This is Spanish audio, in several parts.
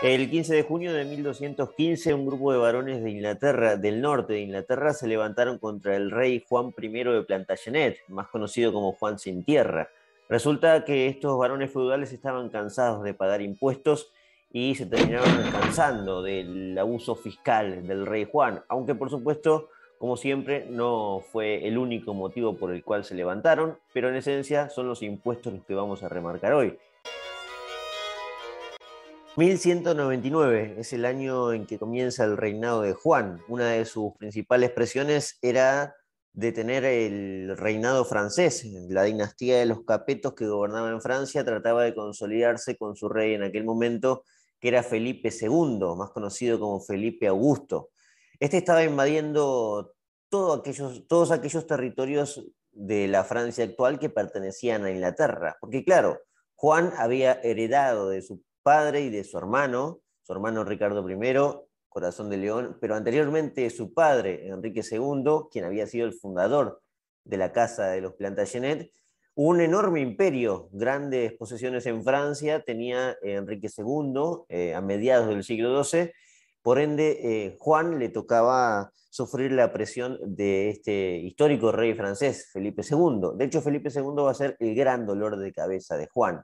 El 15 de junio de 1215, un grupo de varones de Inglaterra, del norte de Inglaterra, se levantaron contra el rey Juan I de Plantagenet, más conocido como Juan Sin Tierra. Resulta que estos varones feudales estaban cansados de pagar impuestos y se terminaron cansando del abuso fiscal del rey Juan, aunque por supuesto, como siempre, no fue el único motivo por el cual se levantaron, pero en esencia son los impuestos los que vamos a remarcar hoy. 1199 es el año en que comienza el reinado de Juan. Una de sus principales presiones era detener el reinado francés. La dinastía de los Capetos que gobernaba en Francia trataba de consolidarse con su rey en aquel momento, que era Felipe II, más conocido como Felipe Augusto. Este estaba invadiendo todos aquellos territorios de la Francia actual que pertenecían a Inglaterra, porque claro, Juan había heredado de su y de su hermano, su hermano Ricardo I, corazón de león, pero anteriormente su padre, Enrique II, quien había sido el fundador de la Casa de los Plantagenet, un enorme imperio, grandes posesiones en Francia, tenía eh, Enrique II eh, a mediados del siglo XII, por ende eh, Juan le tocaba sufrir la presión de este histórico rey francés, Felipe II. De hecho, Felipe II va a ser el gran dolor de cabeza de Juan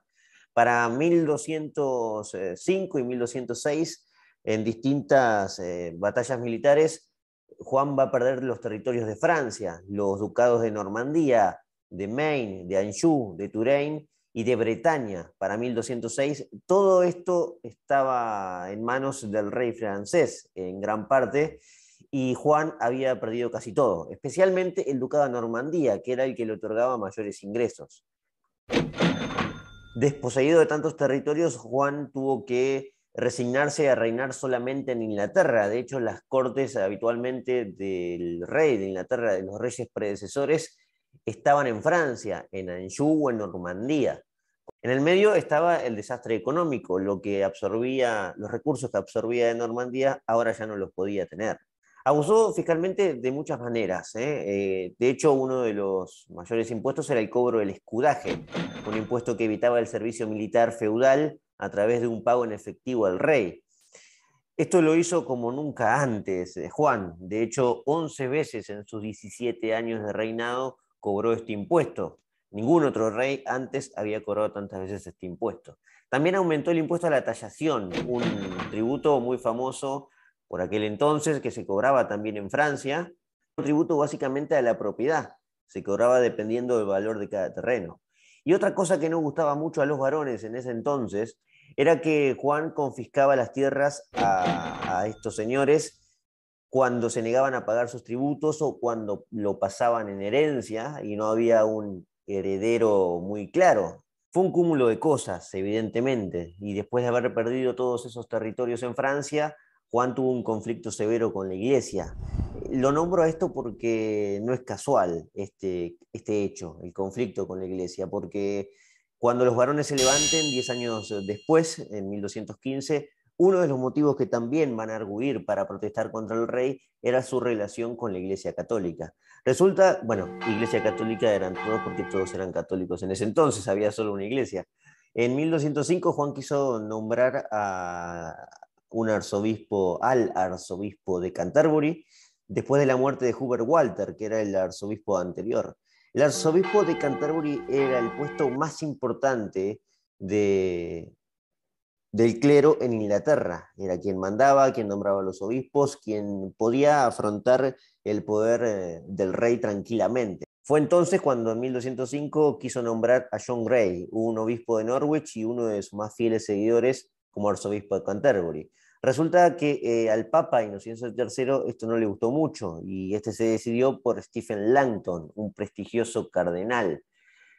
para 1205 y 1206 en distintas eh, batallas militares. Juan va a perder los territorios de Francia, los ducados de Normandía, de Maine, de Anjou, de Touraine y de Bretaña para 1206. Todo esto estaba en manos del rey francés en gran parte y Juan había perdido casi todo, especialmente el ducado de Normandía, que era el que le otorgaba mayores ingresos. Desposeído de tantos territorios, Juan tuvo que resignarse a reinar solamente en Inglaterra. De hecho, las cortes habitualmente del rey de Inglaterra, de los reyes predecesores, estaban en Francia, en Anjou o en Normandía. En el medio estaba el desastre económico, lo que absorbía, los recursos que absorbía de Normandía ahora ya no los podía tener. Abusó fiscalmente de muchas maneras. ¿eh? Eh, de hecho, uno de los mayores impuestos era el cobro del escudaje, un impuesto que evitaba el servicio militar feudal a través de un pago en efectivo al rey. Esto lo hizo como nunca antes eh, Juan. De hecho, 11 veces en sus 17 años de reinado cobró este impuesto. Ningún otro rey antes había cobrado tantas veces este impuesto. También aumentó el impuesto a la tallación, un tributo muy famoso por aquel entonces, que se cobraba también en Francia, un tributo básicamente a la propiedad, se cobraba dependiendo del valor de cada terreno. Y otra cosa que no gustaba mucho a los varones en ese entonces era que Juan confiscaba las tierras a, estos señores cuando se negaban a pagar sus tributos o cuando lo pasaban en herencia y no había un heredero muy claro fue un cúmulo de cosas, evidentemente, y después de haber perdido todos esos territorios en Francia, Juan tuvo un conflicto severo con la iglesia. Lo nombro a esto porque no es casual este, este hecho, el conflicto con la iglesia, porque cuando los varones se levanten, 10 años después, en 1215, uno de los motivos que también van a arguir para protestar contra el rey era su relación con la Iglesia Católica. Resulta, bueno, Iglesia Católica eran todos porque todos eran católicos en ese entonces, había solo una iglesia. En 1205 Juan quiso nombrar a, un arzobispo al arzobispo de Canterbury, después de la muerte de Hubert Walter, que era el arzobispo anterior. El arzobispo de Canterbury era el puesto más importante de, del clero en Inglaterra. Era quien mandaba, quien nombraba a los obispos, quien podía afrontar el poder eh, del rey tranquilamente. Fue entonces cuando en 1205 quiso nombrar a John Gray, un obispo de Norwich y uno de sus más fieles seguidores como arzobispo de Canterbury. Resulta que eh, al Papa Inocencio III esto no le gustó mucho y este se decidió por Stephen Langton, un prestigioso cardenal.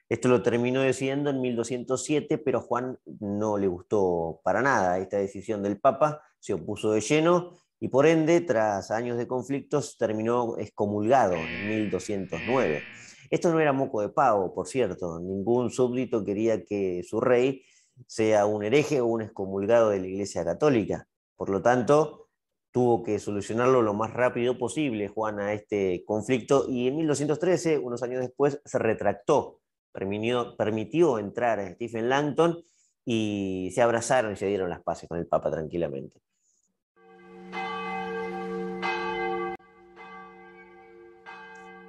Esto lo terminó decidiendo en 1207, pero Juan no le gustó para nada esta decisión del Papa, se opuso de lleno y por ende, tras años de conflictos, terminó excomulgado en 1209. Esto no era moco de pavo, por cierto, ningún súbdito quería que su rey sea un hereje o un excomulgado de la Iglesia Católica. Por lo tanto, tuvo que solucionarlo lo más rápido posible Juan a este conflicto y en 1213, unos años después, se retractó, permitió, permitió entrar a Stephen Langton y se abrazaron y se dieron las paces con el Papa tranquilamente.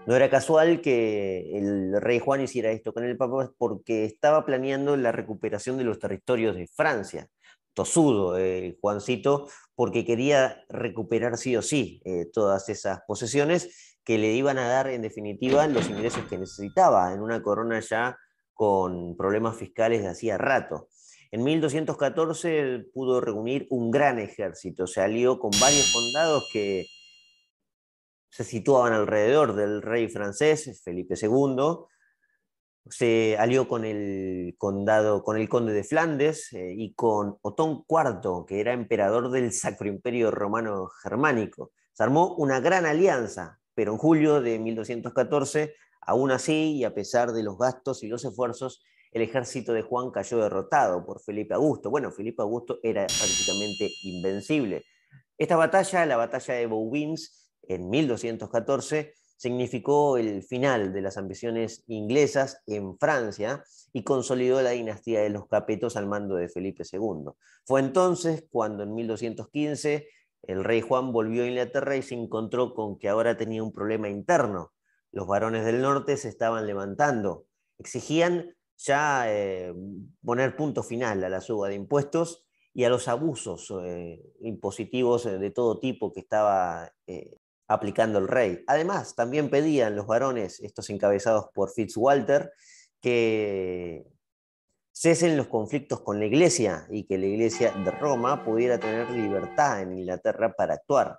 No era casual que el rey Juan hiciera esto con el Papa porque estaba planeando la recuperación de los territorios de Francia tosudo eh, Juancito, porque quería recuperar sí o sí eh, todas esas posesiones que le iban a dar en definitiva los ingresos que necesitaba en una corona ya con problemas fiscales de hacía rato. En 1214 pudo reunir un gran ejército, se alió con varios condados que se situaban alrededor del rey francés, Felipe II, se alió con el, condado, con el conde de Flandes eh, y con Otón IV, que era emperador del Sacro Imperio Romano Germánico. Se armó una gran alianza, pero en julio de 1214, aún así y a pesar de los gastos y los esfuerzos, el ejército de Juan cayó derrotado por Felipe Augusto. Bueno, Felipe Augusto era prácticamente invencible. Esta batalla, la batalla de Bouvines en 1214, significó el final de las ambiciones inglesas en Francia y consolidó la dinastía de los Capetos al mando de Felipe II. Fue entonces cuando en 1215 el rey Juan volvió a Inglaterra y se encontró con que ahora tenía un problema interno. Los varones del norte se estaban levantando, exigían ya eh, poner punto final a la suba de impuestos y a los abusos eh, impositivos eh, de todo tipo que estaba aplicando el rey. Además, también pedían los varones, estos encabezados por Fitzwalter, que cesen los conflictos con la Iglesia y que la Iglesia de Roma pudiera tener libertad en Inglaterra para actuar.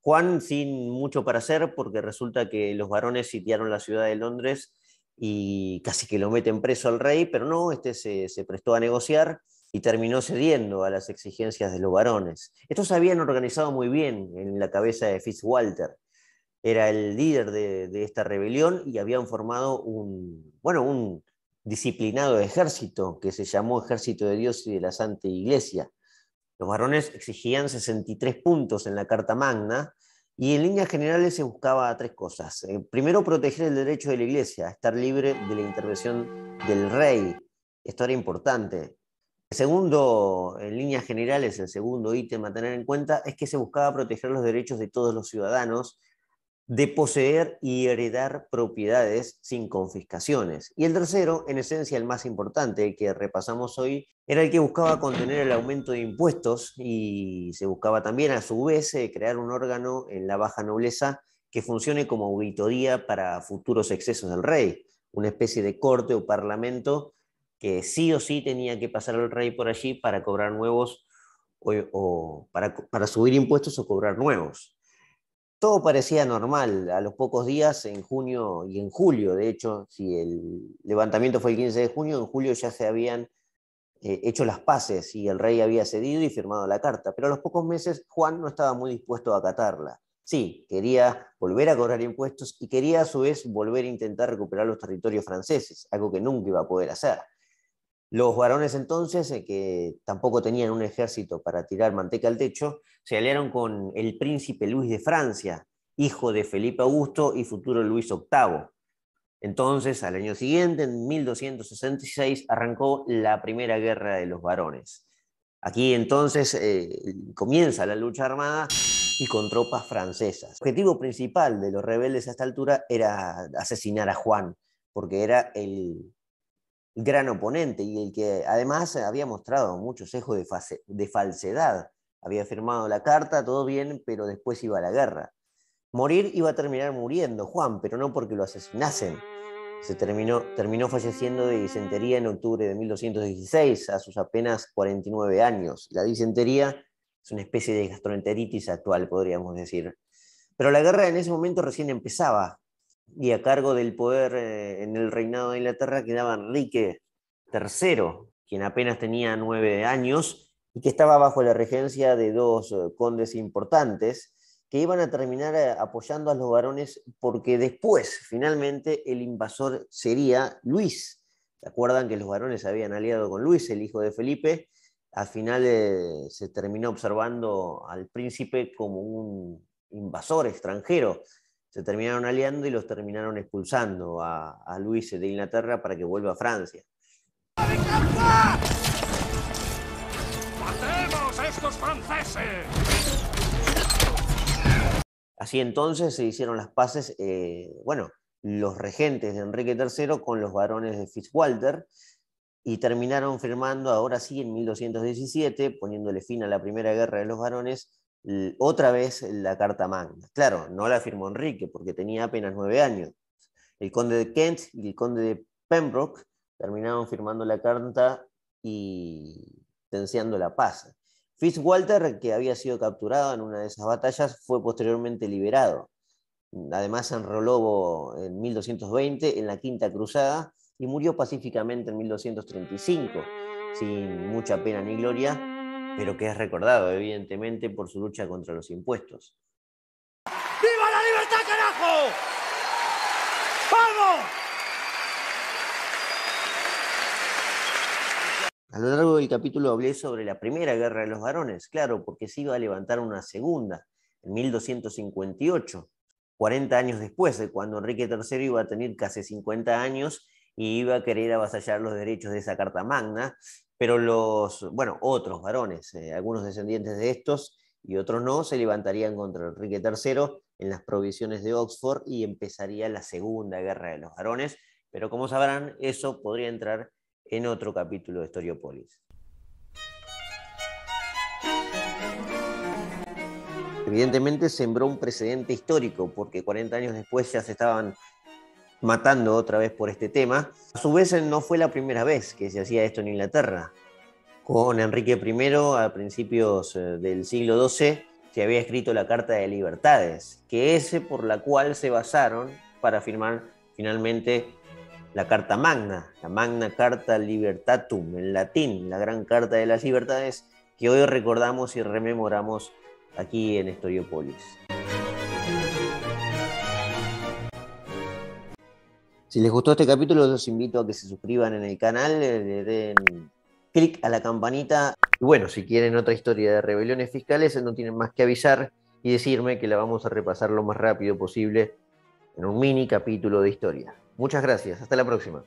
Juan sin mucho para hacer porque resulta que los varones sitiaron la ciudad de Londres y casi que lo meten preso al rey, pero no, este se, se prestó a negociar y terminó cediendo a las exigencias de los varones. Estos habían organizado muy bien en la cabeza de Fitzwalter. Era el líder de, esta rebelión y habían formado un, bueno, un disciplinado ejército que se llamó Ejército de Dios y de la Santa Iglesia. Los varones exigían 63 puntos en la Carta Magna y en líneas generales se buscaba tres cosas. Eh, primero, proteger el derecho de la Iglesia, estar libre de la intervención del rey. Esto era importante. El segundo, en líneas generales, el segundo ítem a tener en cuenta es que se buscaba proteger los derechos de todos los ciudadanos de poseer y heredar propiedades sin confiscaciones. Y el tercero, en esencia el más importante que repasamos hoy, era el que buscaba contener el aumento de impuestos y se buscaba también a su vez eh, crear un órgano en la baja nobleza que funcione como auditoría para futuros excesos del rey, una especie de corte o parlamento que sí o sí tenía que pasar al rey por allí para cobrar nuevos o, para, subir impuestos o cobrar nuevos. Todo parecía normal. A los pocos días, en junio y en julio, de hecho, si el levantamiento fue el 15 de junio, en julio ya se habían eh, hecho las paces y el rey había cedido y firmado la carta. Pero a los pocos meses Juan no estaba muy dispuesto a acatarla. Sí, quería volver a cobrar impuestos y quería a su vez volver a intentar recuperar los territorios franceses, algo que nunca iba a poder hacer. Los varones entonces, eh, que tampoco tenían un ejército para tirar manteca al techo, se aliaron con el príncipe Luis de Francia, hijo de Felipe Augusto y futuro Luis VIII. Entonces, al año siguiente, en 1266, arrancó la primera guerra de los varones. Aquí entonces eh, comienza la lucha armada y con tropas francesas. El objetivo principal de los rebeldes a esta altura era asesinar a Juan, porque era el gran oponente y el que además había mostrado muchos sesgo de, falsedad. Había firmado la carta, todo bien, pero después iba a la guerra. Morir iba a terminar muriendo, Juan, pero no porque lo asesinasen. Se terminó, terminó falleciendo de disentería en octubre de 1216, a sus apenas 49 años. La disentería es una especie de gastroenteritis actual, podríamos decir. Pero la guerra en ese momento recién empezaba y a cargo del poder eh, en el reinado de Inglaterra quedaba Enrique III, quien apenas tenía nueve años y que estaba bajo la regencia de dos eh, condes importantes que iban a terminar eh, apoyando a los varones porque después, finalmente, el invasor sería Luis. ¿Se acuerdan que los varones habían aliado con Luis, el hijo de Felipe? Al final se terminó observando al príncipe como un invasor extranjero, se terminaron aliando y los terminaron expulsando a, Luis de Inglaterra para que vuelva a Francia. estos franceses! Así entonces se hicieron las paces, eh, bueno, los regentes de Enrique III con los varones de Fitzwalter y terminaron firmando ahora sí en 1217, poniéndole fin a la primera guerra de los varones, otra vez la Carta Magna. Claro, no la firmó Enrique porque tenía apenas nueve años. El conde de Kent y el conde de Pembroke terminaron firmando la carta y tenseando la paz. Fitzwalter, que había sido capturado en una de esas batallas, fue posteriormente liberado. Además, se enroló en 1220 en la Quinta Cruzada y murió pacíficamente en 1235, sin mucha pena ni gloria, pero que es recordado, evidentemente, por su lucha contra los impuestos. ¡Viva la libertad, carajo! ¡Vamos! A lo largo del capítulo hablé sobre la primera guerra de los varones, claro, porque se iba a levantar una segunda, en 1258, 40 años después de cuando Enrique III iba a tener casi 50 años y iba a querer avasallar los derechos de esa Carta Magna, pero los, bueno, otros varones, eh, algunos descendientes de estos y otros no, se levantarían contra Enrique III en las provisiones de Oxford y empezaría la Segunda Guerra de los Varones. Pero como sabrán, eso podría entrar en otro capítulo de Historiopolis. Evidentemente sembró un precedente histórico, porque 40 años después ya se estaban matando otra vez por este tema. A su vez, no fue la primera vez que se hacía esto en Inglaterra. Con Enrique I, a principios eh, del siglo XII, se había escrito la Carta de Libertades, que es por la cual se basaron para firmar finalmente la Carta Magna, la Magna Carta Libertatum, en latín, la Gran Carta de las Libertades, que hoy recordamos y rememoramos aquí en Historiopolis. Si les gustó este capítulo, los invito a que se suscriban en el canal, le den clic a la campanita. Y bueno, si quieren otra historia de rebeliones fiscales, no tienen más que avisar y decirme que la vamos a repasar lo más rápido posible en un mini capítulo de historia. Muchas gracias, hasta la próxima.